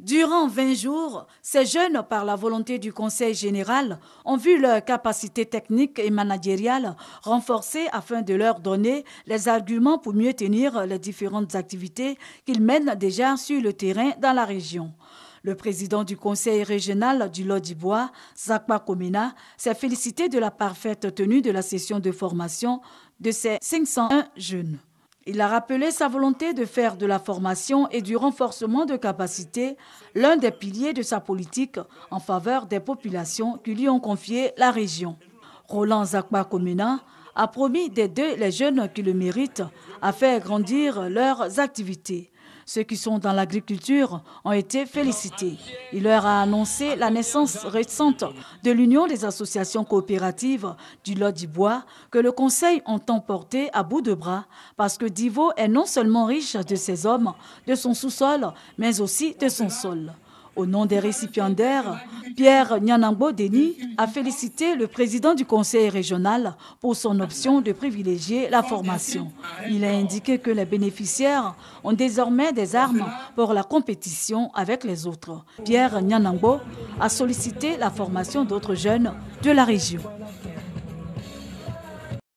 Durant 20 jours, ces jeunes, par la volonté du Conseil général, ont vu leurs capacités techniques et managériales renforcées afin de leur donner les arguments pour mieux tenir les différentes activités qu'ils mènent déjà sur le terrain dans la région. Le président du conseil régional du Lot Zakwa Komina, s'est félicité de la parfaite tenue de la session de formation de ces 501 jeunes. Il a rappelé sa volonté de faire de la formation et du renforcement de capacités l'un des piliers de sa politique en faveur des populations qui lui ont confié la région. Roland Zakma Komuna a promis d'aider les jeunes qui le méritent à faire grandir leurs activités. Ceux qui sont dans l'agriculture ont été félicités. Il leur a annoncé la naissance récente de l'Union des associations coopératives du Lot du bois que le Conseil entend porter à bout de bras parce que Divo est non seulement riche de ses hommes, de son sous-sol, mais aussi de son sol. Au nom des récipiendaires, Pierre Nyanambo Denis a félicité le président du conseil régional pour son option de privilégier la formation. Il a indiqué que les bénéficiaires ont désormais des armes pour la compétition avec les autres. Pierre Nyanambo a sollicité la formation d'autres jeunes de la région.